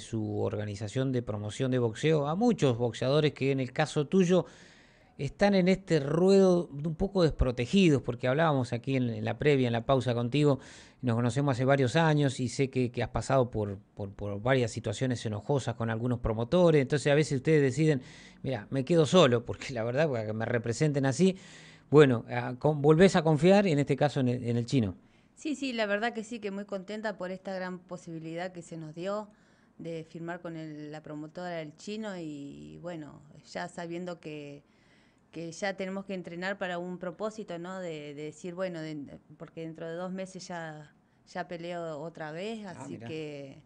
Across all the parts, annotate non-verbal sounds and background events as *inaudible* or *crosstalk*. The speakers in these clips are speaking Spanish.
su organización de promoción de boxeo a muchos boxeadores que en el caso tuyo están en este ruedo un poco desprotegidos, porque hablábamos aquí en, la previa, en la pausa contigo, nos conocemos hace varios años y sé que, has pasado por, por, varias situaciones enojosas con algunos promotores, entonces a veces ustedes deciden, mira, me quedo solo, porque la verdad, para que me representen así, bueno, ah, volvés a confiar, en este caso en en el chino. Sí, sí, la verdad que sí, que muy contenta por esta gran posibilidad que se nos dio de firmar con la promotora del chino y bueno, ya sabiendo que, ya tenemos que entrenar para un propósito, ¿no? De, decir, bueno, porque dentro de dos meses ya, ya peleo otra vez, ah, así que,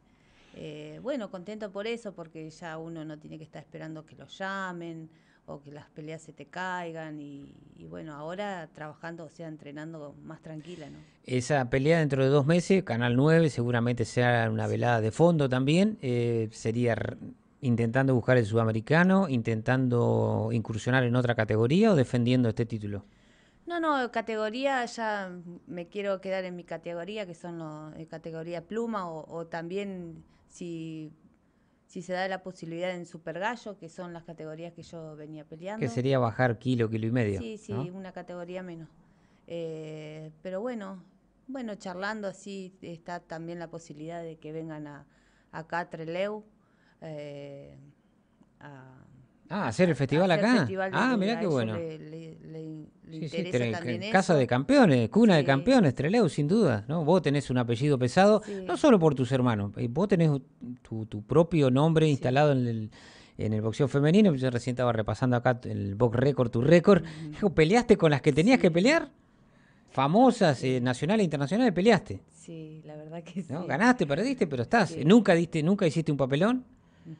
eh, bueno, contento por eso, porque ya uno no tiene que estar esperando que lo llamen o que las peleas se te caigan y, bueno, ahora trabajando, o sea, entrenando más tranquila, ¿no? Esa pelea dentro de dos meses, Canal 9, seguramente sea una velada de fondo también, eh, sería intentando buscar el sudamericano, intentando incursionar en otra categoría o defendiendo este título. No, no, categoría, ya me quiero quedar en mi categoría, que son los, eh, categoría pluma o también si si se da la posibilidad en Super Gallo, que son las categorías que yo venía peleando. Que sería bajar kilo, kilo y medio. Sí, sí, una categoría menos. Eh, pero bueno, bueno, charlando así está también la posibilidad de que vengan a, acá a Treleu. Eh, a, ah, hacer el festival acá. ah, mirá qué bueno sí, sí, Casa de campeones, cuna de campeones, Treleu, sin duda. ¿no? Vos tenés un apellido pesado, no solo por tus hermanos, eh, vos tenés tu, propio nombre instalado en el boxeo femenino. Yo recién estaba repasando acá el box récord, tu récord. *laughs* peleaste con las que tenías que pelear. Famosas, eh, nacionales e internacionales, peleaste. Sí, la verdad que sí. Ganaste, perdiste, pero estás. Nunca diste, nunca hiciste un papelón.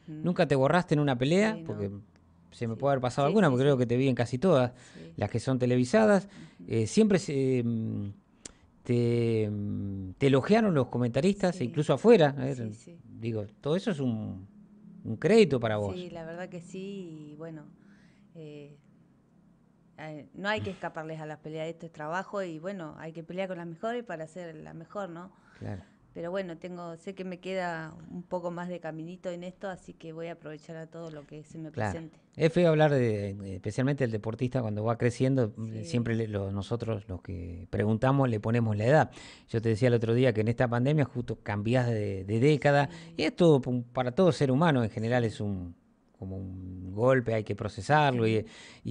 Nunca te borraste en una pelea, porque se me puede haber pasado alguna, porque creo que te vi en casi todas las que son televisadas. Eh, siempre em, te, em, te, elogiaron los comentaristas, incluso afuera. digo, todo eso es un, crédito para vos. Sí, la verdad que sí, y bueno. Eh, eh, no hay que escaparles a las peleas, de este trabajo y bueno, hay que pelear con las mejores para ser la mejor, ¿no? Claro pero bueno, tengo, sé que me queda un poco más de caminito en esto, así que voy a aprovechar a todo lo que se me presente. Es feo hablar de, especialmente el deportista cuando va creciendo, eh, siempre nosotros los que preguntamos le ponemos la edad. Yo te decía el otro día que en esta pandemia justo cambiás de, década, y esto para todo ser humano en general es un como un golpe, hay que procesarlo y,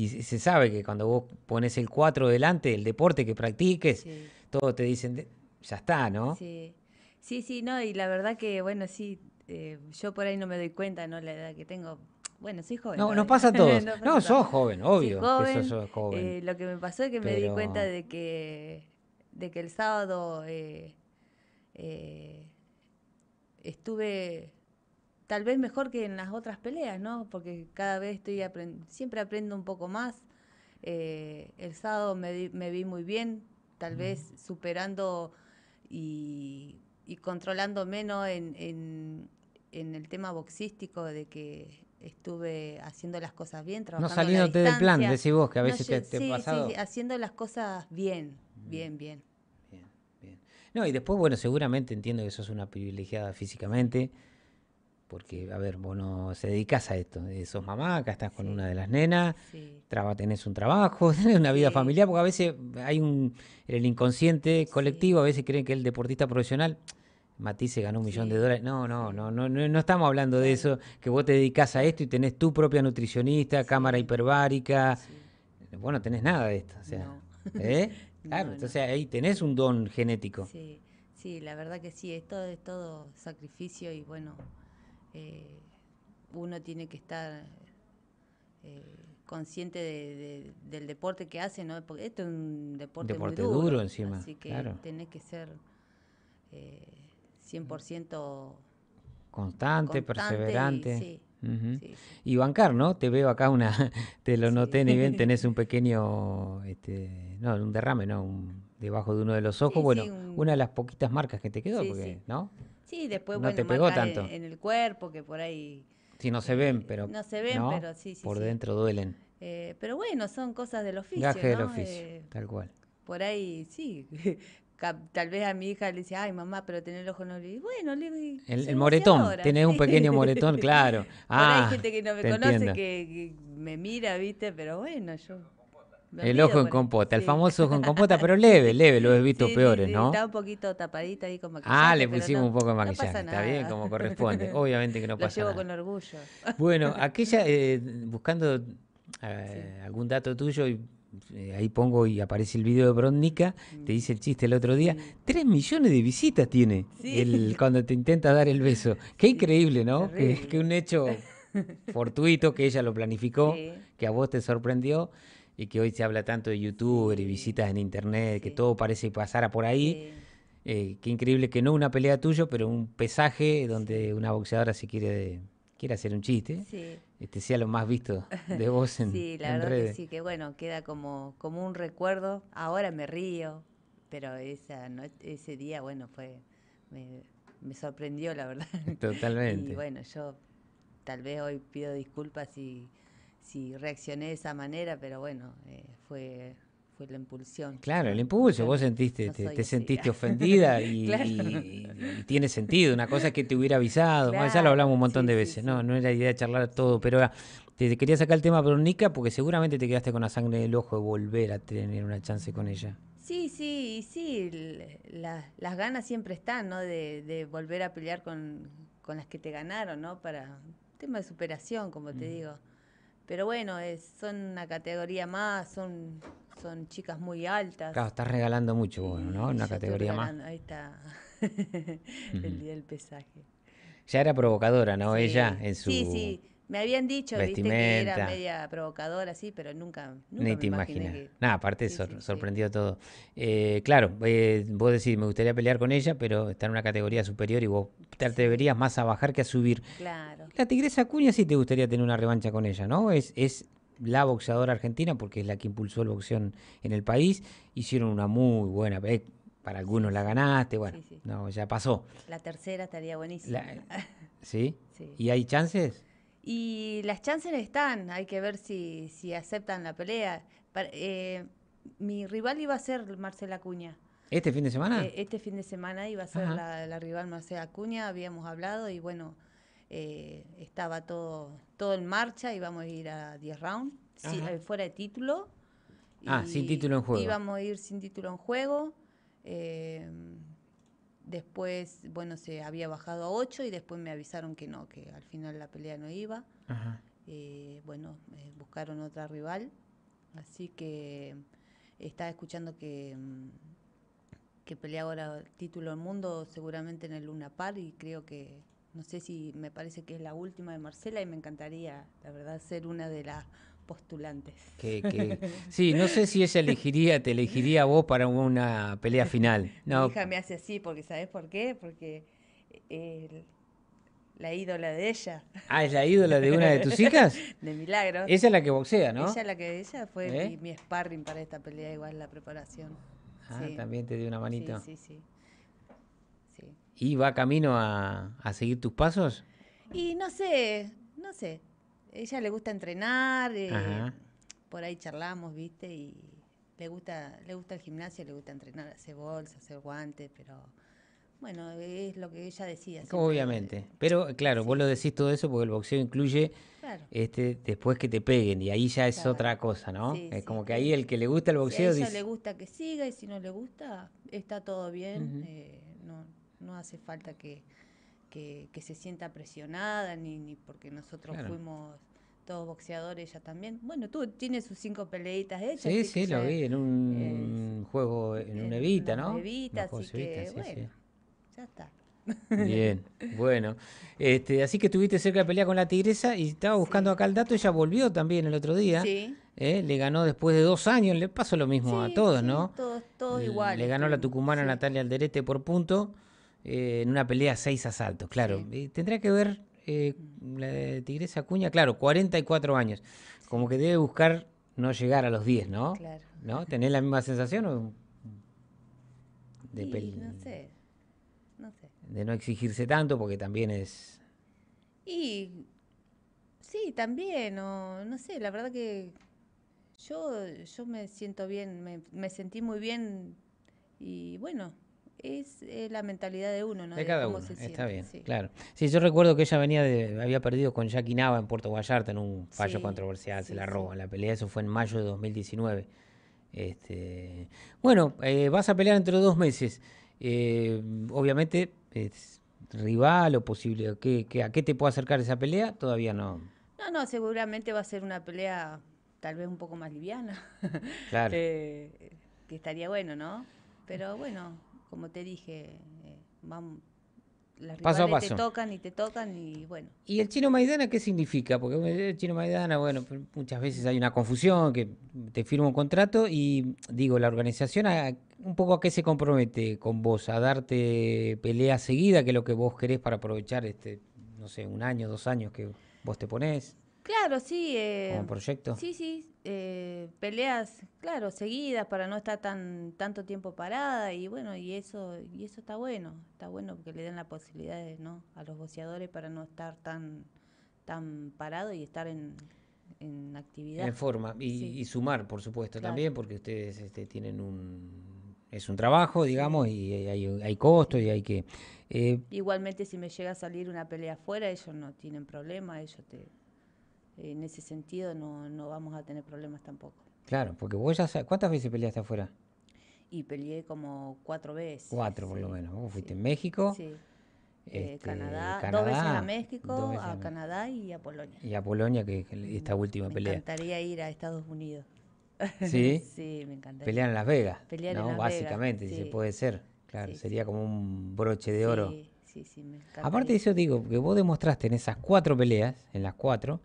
se sabe que cuando vos pones el 4 delante, el deporte que practiques, todos te dicen, ya está, ¿no? Sí. Sí, sí, no, y la verdad que, bueno, sí, eh, yo por ahí no me doy cuenta, ¿no? La edad que tengo. Bueno, soy joven. No, nos pasa a todos. *laughs* no, sos joven, obvio. joven. Eh, lo que me pasó es que me di cuenta de que, de que el sábado eh, estuve tal vez mejor que en las otras peleas, ¿no? Porque cada vez estoy aprendiendo, siempre aprendo un poco más. el sábado me, vi muy bien, tal vez superando y y controlando menos en, en, el tema boxístico de que estuve haciendo las cosas bien, trabajando. No saliéndote del plan, decís vos, que a veces te, te pasado. Sí, haciendo las cosas bien, mm. bien, bien. Bien, bien. No, y después, bueno, seguramente entiendo que sos una privilegiada físicamente porque, a ver, vos no se dedicas a esto. Eh, sos mamá, acá estás con una de las nenas, tenés un trabajo, *laughs* tenés una vida familiar, porque a veces hay un. el inconsciente colectivo, a veces creen que el deportista profesional. Mati ganó un millón de dólares. No, no, no, no, no, estamos hablando de eso, que vos te dedicas a esto y tenés tu propia nutricionista, cámara hiperbárica. Vos no tenés nada de esto. O sea, ¿eh? *laughs* Claro, entonces ahí tenés un don genético. Sí, sí, la verdad que sí, esto es todo sacrificio y bueno, eh, uno tiene que estar eh, consciente del deporte que hace, ¿no? Porque esto es un deporte, duro, encima. Así que tenés que ser eh, 100% constante, perseverante. Y, y bancar, ¿no? Te veo acá una, *laughs* te lo noté ni bien, *laughs* tenés un pequeño, este, no, un derrame, no, un, debajo de uno de los ojos. bueno, una de las poquitas marcas que te quedó, ¿no? Sí, después, no bueno, te pegó tanto. En, el cuerpo, que por ahí... Sí, no se eh, ven, pero... No se ven, pero sí, sí. Por dentro duelen. Eh, pero bueno, son cosas del oficio. Gaje del oficio, eh, tal cual. Por ahí, sí. *laughs* Tal vez a mi hija le dice, ay mamá, pero tener el ojo no le bueno, le El, moretón, tenés un pequeño *laughs* moretón, claro. hay ah, gente que no me conoce, que, me mira, viste, pero bueno, yo el ojo en compota, el famoso ojo en compota, pero *laughs* leve, leve, lo he visto peores, ¿no? Está un poquito tapadita ahí como maquillaje. Ah, le pusimos un poco de maquillaje, está bien, como corresponde. *laughs* Obviamente que no lo llevo con orgullo. Bueno, aquella, *laughs* eh, buscando eh, algún dato tuyo, y eh, ahí pongo y aparece el video de Bronnica, te mm. dice el chiste el otro día, tres millones de visitas tiene el, cuando te intenta dar el beso. Qué increíble, ¿no? Que, que, un hecho fortuito que ella lo planificó, que a vos te sorprendió y que hoy se habla tanto de youtuber y visitas en internet, que todo parece pasar a por ahí. Eh, qué increíble que no una pelea tuya, pero un pesaje donde una boxeadora se quiere quiere hacer un chiste, este sea lo más visto de vos *laughs* en Sí, la verdad que sí, que bueno, queda como, como un recuerdo. Ahora me río, pero esa ese día, bueno, fue me, me, sorprendió, la verdad. *laughs* Totalmente. Y bueno, yo tal vez hoy pido disculpas y si reaccioné de esa manera, pero bueno, eh, fue fue la impulsión. Claro, el impulso. Vos sentiste, te, sentiste *laughs* ofendida *laughs* y, tiene sentido. Una cosa que te hubiera avisado. ya lo hablamos un montón de veces. no, no era idea de charlar todo, pero te, quería sacar el tema, bronica porque seguramente te quedaste con la sangre del ojo de volver a tener una chance con ella. Sí, sí, sí. las ganas siempre están, ¿no? De, volver a pelear con, las que te ganaron, ¿no? Para tema de superación, como te mm. digo. Pero bueno, es, son una categoría más, son, son chicas muy altas. Claro, estás regalando mucho, bueno, ¿no? Una categoría más. Ahí está *laughs* el día del pesaje. Ya era provocadora, ¿no? Ella en su... Sí, sí. Me habían dicho, que era media provocadora, así, pero nunca. nunca Ni te imaginas. Nada, aparte sorprendido todo. Eh, claro, eh, vos decís, me gustaría pelear con ella, pero está en una categoría superior y vos te atreverías más a bajar que a subir. Claro. La Tigresa Cuña sí te gustaría tener una revancha con ella, ¿no? Es, la boxeadora argentina porque es la que impulsó el boxeo en el país. Hicieron una muy buena. para algunos la ganaste, bueno, no, ya pasó. La tercera estaría buenísima. *laughs* ¿Sí? ¿Y hay chances? Y las chances están, hay que ver si, si aceptan la pelea. Eh, mi rival iba a ser Marcela Cuña ¿Este fin de semana? Eh, este fin de semana iba a ser la, rival Marcela Acuña, habíamos hablado y bueno, eh, estaba todo, todo en marcha, íbamos a ir a 10 rounds, fuera de título. Ah, sin título en juego. Íbamos a ir sin título en juego. Después, bueno, se había bajado a 8 y después me avisaron que no, que al final la pelea no iba. Eh, bueno, eh, buscaron otra rival. Así que eh, estaba escuchando que, mm, que pelea ahora título del mundo, seguramente en el Luna Par, y creo que, no sé si me parece que es la última de Marcela y me encantaría, la verdad, ser una de las postulantes. *laughs* sí, no sé si ella elegiría, te elegiría a vos para una pelea final. Mi hija me hace así, porque ¿sabes por qué? Porque eh, la ídola de ella. Ah, es la ídola de una de tus *laughs* hijas. de milagro. Ella es la que boxea, ¿no? Ella la que ella fue ¿Eh? mi, sparring para esta pelea, igual la preparación. Ah, también te dio una manita. Sí, sí, ¿Y va camino a seguir tus pasos? Y no sé, no sé ella le gusta entrenar, eh, por ahí charlamos, viste, y le gusta, le gusta el gimnasio, le gusta entrenar, hacer bolsa, hacer guantes, pero bueno, es lo que ella decía. Obviamente, pero claro, vos lo decís todo eso porque el boxeo incluye este después que te peguen y ahí ya es otra cosa, ¿no? es como que ahí el que le gusta el boxeo si a le gusta que siga y si no le gusta, está todo bien, eh, no, no hace falta que que, se sienta presionada, ni, porque nosotros fuimos todos boxeadores, ella también. Bueno, tú tienes sus cinco peleitas hechas. Sí, sí, lo vi en un juego, en, una un Evita, ¿no? Evita, que, sí, bueno, ya está. Bien, *laughs* bueno. Este, así que estuviste cerca de pelear con la tigresa y estaba buscando acá el dato, ella volvió también el otro día. Sí. ¿eh? Le ganó después de dos años, le pasó lo mismo a todos, ¿no? Todos, todos igual. Le ganó la tucumana Natalia Alderete por punto. Eh, en una pelea seis asaltos, claro. tendría que ver eh, la de Tigresa Acuña, claro, 44 años. Como que debe buscar no llegar a los 10, ¿no? Claro. ¿No? ¿Tenés la misma sensación de No sé. No sé. De no exigirse tanto porque también es... Y sí, también, o no sé, la verdad que yo, yo me siento bien, me sentí muy bien y bueno, es eh, la mentalidad de uno, ¿no? De, cada uno, está bien, claro. Sí, yo recuerdo que ella venía de, había perdido con Jackie Nava en Puerto Vallarta en un fallo controversial, se la roba La pelea, eso fue en mayo de 2019. Este, bueno, eh, vas a pelear entre dos meses. Eh, obviamente, rival o posible, ¿qué, a qué te puede acercar esa pelea? Todavía no. No, no, seguramente va a ser una pelea tal vez un poco más liviana. Claro. *laughs* que estaría bueno, ¿no? Pero bueno, como te dije, eh, las paso te tocan y te tocan y bueno. ¿Y el chino Maidana qué significa? Porque el chino Maidana, bueno, muchas veces hay una confusión, que te firma un contrato y digo, la organización un poco a qué se compromete con vos, a darte pelea seguida, que es lo que vos querés para aprovechar este, no sé, un año, dos años que vos te ponés. Claro, sí. Eh, ¿Como proyecto? Sí, sí. Eh, peleas, claro, seguidas para no estar tan tanto tiempo parada y bueno, y eso y eso está bueno. Está bueno porque le dan la posibilidad ¿no? a los boxeadores para no estar tan, tan parado y estar en, actividad. En forma. Y, sumar, por supuesto, también porque ustedes este, tienen un es un trabajo, digamos, y hay, hay costo y hay que... Eh, Igualmente si me llega a salir una pelea afuera, ellos no tienen problema, ellos te, en ese sentido no, vamos a tener problemas tampoco. Claro, porque vos ya sabes, ¿cuántas veces peleaste afuera? Y peleé como cuatro veces. Cuatro por lo menos. Vos fuiste en México. Sí. Eh, este, Canadá, dos veces a México, a, Canadá y a Polonia. Y a Polonia, que es esta última pelea. Me encantaría ir a Estados Unidos. *laughs* ¿Sí? *laughs* sí, me encantaría. Pelear en Las Vegas. Pelear en Las Vegas. Básicamente, si se puede ser. Claro, sería como un broche de oro. Sí, sí, me encantaría. Aparte de eso, digo, que vos demostraste en esas cuatro peleas, en las cuatro,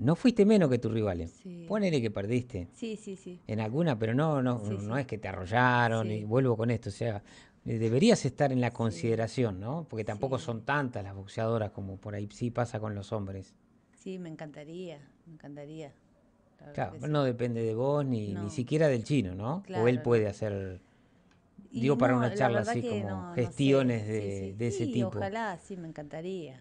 no fuiste menos que tus rivales. ponerle que perdiste. Sí, sí, sí. En alguna, pero no, no, no es que te arrollaron y vuelvo con esto. O sea, eh, deberías estar en la consideración, ¿no? Porque tampoco son tantas las boxeadoras como por ahí sí pasa con los hombres. Sí, me encantaría, me encantaría. Claro, no depende de vos ni, siquiera del chino, ¿no? o él puede hacer, digo, para una charla así como gestiones de, ese tipo. Ojalá, sí, me encantaría.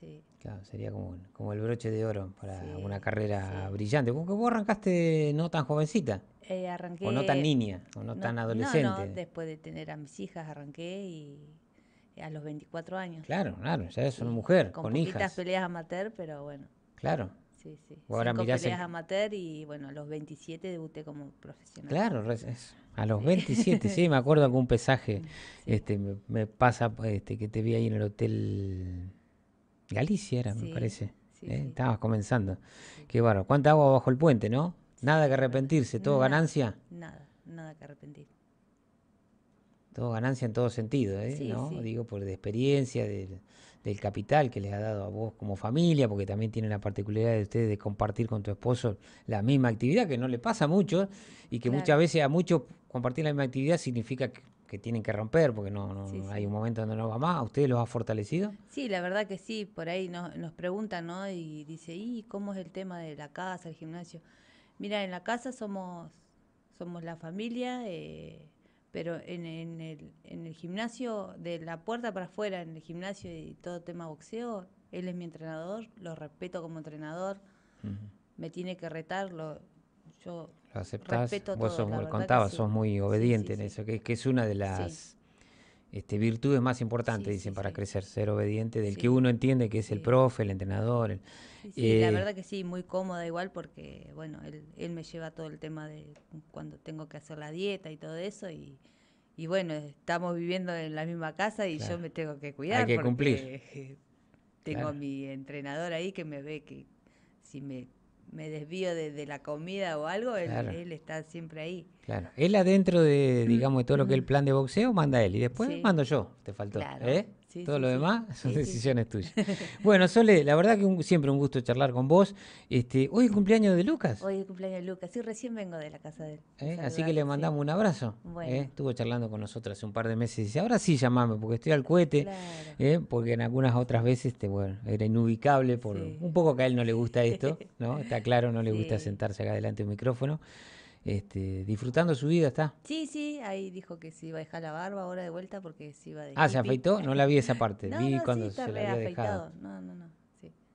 Sí sería como, como el broche de oro para una carrera brillante. brillante. que vos arrancaste no tan jovencita. Eh, arranqué, o no tan niña, o no, tan adolescente. No, después de tener a mis hijas arranqué y a los 24 años. Claro, claro, ya es una mujer, con, con hijas. peleas amateur, pero bueno. Claro. Sí, sí. ahora Cinco peleas amateur y bueno, a los 27 debuté como profesional. Claro, a los 27, sí, me acuerdo algún pesaje. *laughs* este me, me, pasa este que te vi ahí en el hotel Galicia era, me parece. ¿eh? Estabas comenzando. Qué bueno. ¿Cuánta agua bajo el puente, no? Nada que arrepentirse, todo ganancia. Nada, nada que arrepentir. Todo ganancia en todo sentido, ¿eh? ¿no? Digo, por de experiencia, del capital que les ha dado a vos como familia, porque también tiene la particularidad de ustedes de compartir con tu esposo la misma actividad, que no le pasa mucho, y que muchas veces a muchos compartir la misma actividad significa que tienen que romper, porque no, hay un momento donde no va más. ¿A ustedes los ha fortalecido? Sí, la verdad que sí, por ahí nos, nos preguntan, ¿no? Y dice, ¿y cómo es el tema de la casa, el gimnasio? Mira, en la casa somos, somos la familia, eh, pero en, el, gimnasio, de la puerta para afuera, en el gimnasio y todo tema boxeo, él es mi entrenador, lo respeto como entrenador, me tiene que retarlo lo, yo aceptas, aceptás. Vos muy, contabas, sos muy obediente en eso, que, que, es una de las este, virtudes más importantes, dicen, para crecer, ser obediente, del que uno entiende que es el profe, el entrenador. Sí, la eh, verdad que sí, muy cómoda igual, porque, bueno, él, él, me lleva todo el tema de cuando tengo que hacer la dieta y todo eso, y, bueno, estamos viviendo en la misma casa y yo me tengo que cuidar. Hay que cumplir. *laughs* Tengo a mi entrenador ahí que me ve que si me me desvío de, la comida o algo, él, está siempre ahí. Claro, él adentro de, mm. digamos, de todo lo que es el mm. plan de boxeo, manda él, y después mando yo, te faltó. ¿eh? Todo lo demás son decisiones tuyas. *laughs* Bueno, Sole, la verdad que siempre un gusto charlar con vos. Este, hoy es cumpleaños de Lucas. Hoy es cumpleaños de Lucas, sí, recién vengo de la casa de él. ¿Eh? Así que le mandamos un abrazo. ¿eh? Estuvo charlando con nosotras hace un par de meses y dice, ahora sí llamame, porque estoy al cohete, ¿eh? porque en algunas otras veces te, bueno, era inubicable por un poco que a él no le gusta esto, *laughs* ¿no? Está claro, no le gusta sentarse acá delante de un micrófono. Este, disfrutando su vida, ¿está? Sí, sí, ahí dijo que se iba a dejar la barba ahora de vuelta porque se iba de Ah, ¿se afeitó? No la vi esa parte, *laughs* vi cuando se la había dejado. No, no, no,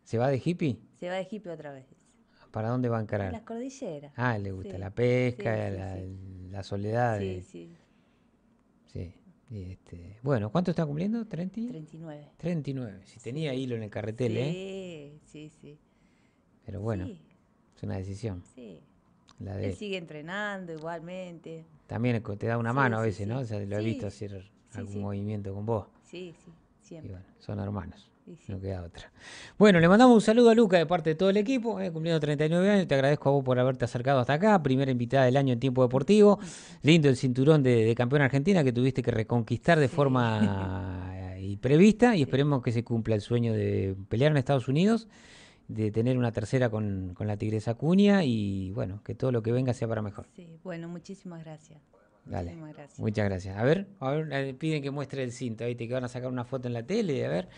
¿Se va de hippie? Se va de hippie otra vez. ¿Para dónde va a encarar? A las cordilleras. Ah, le gusta la pesca, la, soledad. Sí, sí. Sí. Este, bueno, ¿cuánto está cumpliendo? ¿30? 39. 39. Si tenía hilo en el carretel, ¿eh? Sí, sí, sí. Pero bueno, es una decisión. Sí. Él sigue entrenando igualmente. También te da una mano a veces, ¿no? O sea, lo he visto hacer algún movimiento con vos. Sí, sí, siempre. son hermanos. No queda otra. Bueno, le mandamos un saludo a Luca de parte de todo el equipo. He eh, cumpliendo 39 años, te agradezco a vos por haberte acercado hasta acá. Primera invitada del año en tiempo deportivo. *laughs* Lindo el cinturón de, campeón argentina que tuviste que reconquistar de forma *laughs* eh, imprevista y esperemos que se cumpla el sueño de pelear en Estados Unidos de tener una tercera con, la Tigresa Cuña y bueno, que todo lo que venga sea para mejor. Sí, bueno, muchísimas gracias. Muchas gracias. A ver, a ver, eh, piden que muestre el cinto, ahí te que van a sacar una foto en la tele, a ver.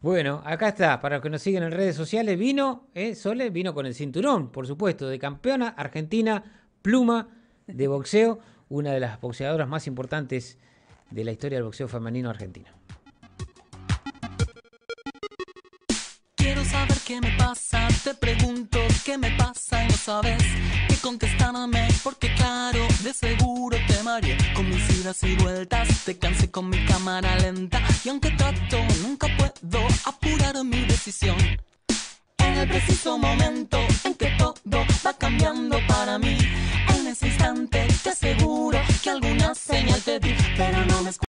Bueno, acá está, para los que nos siguen en redes sociales, vino, eh, Sole, vino con el cinturón, por supuesto, de campeona argentina, pluma de boxeo, una de las boxeadoras más importantes de la historia del boxeo femenino argentino. A ver qué me pasa, te pregunto qué me pasa y no sabes qué contestarme, porque claro, de seguro te mareé con mis idas y vueltas, te cansé con mi cámara lenta y aunque trato, nunca puedo apurar mi decisión. En el preciso momento en que todo va cambiando para mí, en ese instante te aseguro que alguna señal te di, pero no me escuchas.